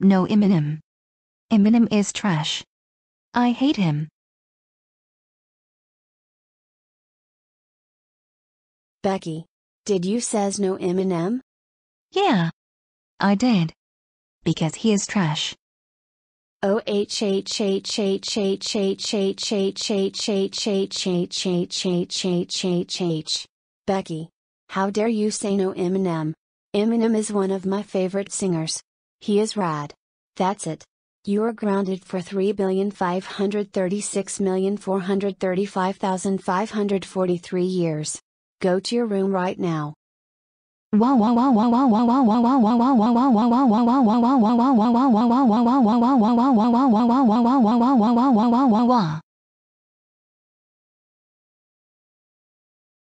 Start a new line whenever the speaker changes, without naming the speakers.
No Eminem. Eminem is trash. I hate him. Becky, did you says no Eminem? Yeah, I did. Because he is trash.
Oh h h h h h h h h h h h h h h h h Becky, how dare you say no Eminem? Eminem is one of my favorite singers. He is rad. That's it. You're grounded for 3,536,435,543 years. Go to your room right now.